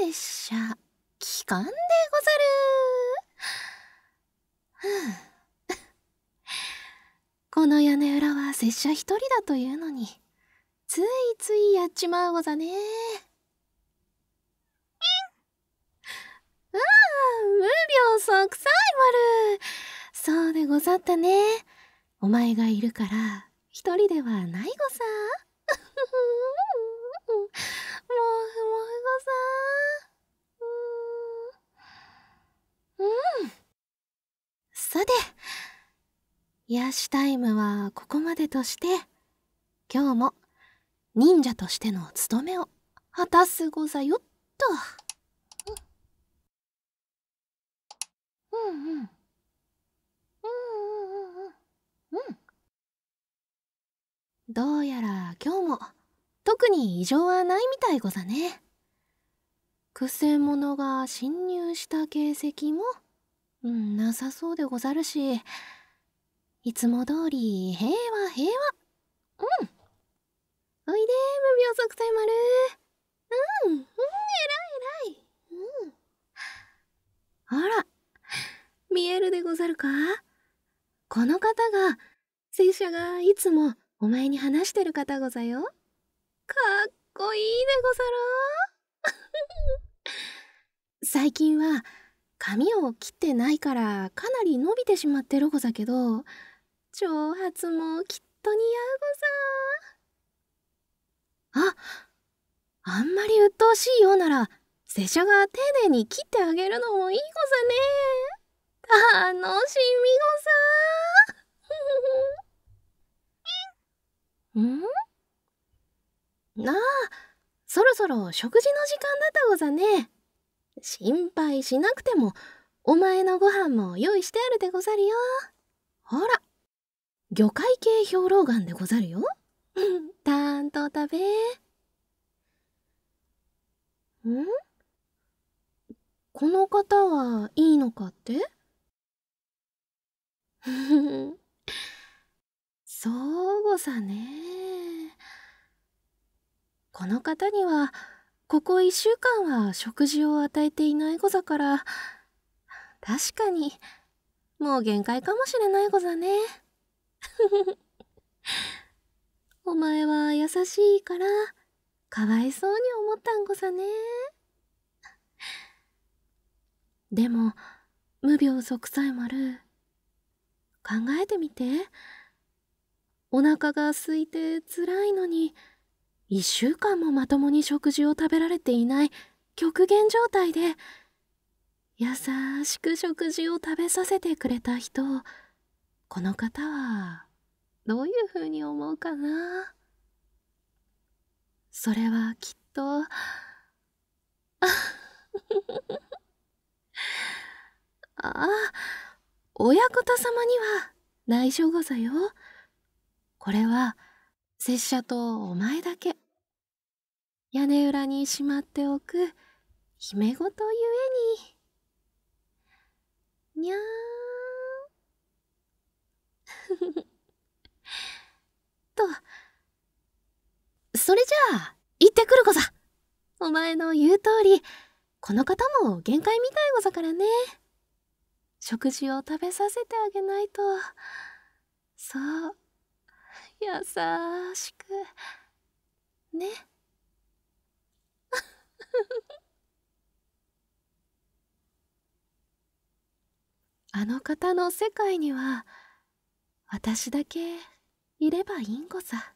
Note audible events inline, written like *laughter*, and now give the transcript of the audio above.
拙者帰還でござるこの屋根裏は拙者一人だというのについついやっちまうござねああ無病息災丸そうでござったねお前がいるから一人ではないごさもふもふごさ癒しタイムはここまでとして今日も忍者としての務めを果たすござよっと、うん、うんうんうんうんうんどうやら今日も特に異常はないみたいござねくせ者が侵入した形跡も、うん、なさそうでござるしいつも通り平和平和うんおいで無病息災丸うんうん偉い偉いうんあら見えるでござるかこの方が拙者がいつもお前に話してる方ござよかっこいいでござろう *laughs* 最近は髪を切ってないからかなり伸びてしまってるござけど長髪もきっと似合うござああんまり鬱陶しいようなら拙者が丁寧に切ってあげるのもいいござね楽しみござ *laughs* んなあそろそろ食事の時間だったござね心配しなくてもお前のご飯も用意してあるでござるよほら魚介系兵糧丸でござるよ。たんと食べんこの方はいいのかって *laughs* そう互さねこの方にはここ1週間は食事を与えていないござから確かにもう限界かもしれないござね。*laughs* お前は優しいからかわいそうに思ったんこさねでも無病息災丸考えてみてお腹が空いてつらいのに1週間もまともに食事を食べられていない極限状態で優しく食事を食べさせてくれた人をこの方はどういうふうに思うかなそれはきっと *laughs* ああ親方様には内緒ござよこれは拙者とお前だけ屋根裏にしまっておく姫ごとゆえににゃー *laughs* と。それじゃあ、行ってくるござ。お前の言う通り、この方も限界みたいござからね。食事を食べさせてあげないと。そう。優しく。ね。*laughs* あの方の世界には、私だけいればいいんごさ